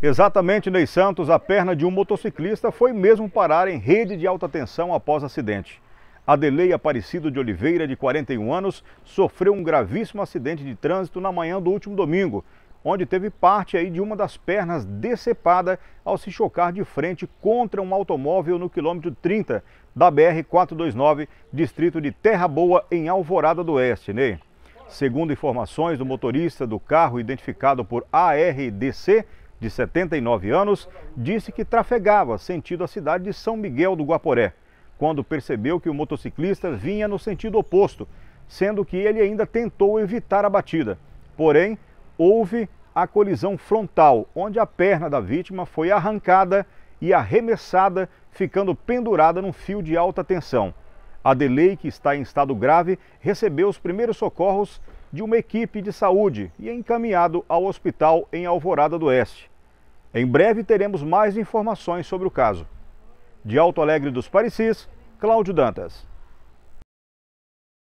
Exatamente, Ney Santos, a perna de um motociclista foi mesmo parar em rede de alta tensão após acidente. Adeleia Aparecido de Oliveira, de 41 anos, sofreu um gravíssimo acidente de trânsito na manhã do último domingo, onde teve parte aí de uma das pernas decepada ao se chocar de frente contra um automóvel no quilômetro 30 da BR-429, distrito de Terra Boa, em Alvorada do Oeste, Ney. Segundo informações do motorista do carro identificado por ARDC, de 79 anos, disse que trafegava sentido a cidade de São Miguel do Guaporé, quando percebeu que o motociclista vinha no sentido oposto, sendo que ele ainda tentou evitar a batida. Porém, houve a colisão frontal, onde a perna da vítima foi arrancada e arremessada, ficando pendurada num fio de alta tensão. Adelei, que está em estado grave, recebeu os primeiros socorros de uma equipe de saúde e é encaminhado ao hospital em Alvorada do Oeste. Em breve teremos mais informações sobre o caso. De Alto Alegre dos Parecis, Cláudio Dantas.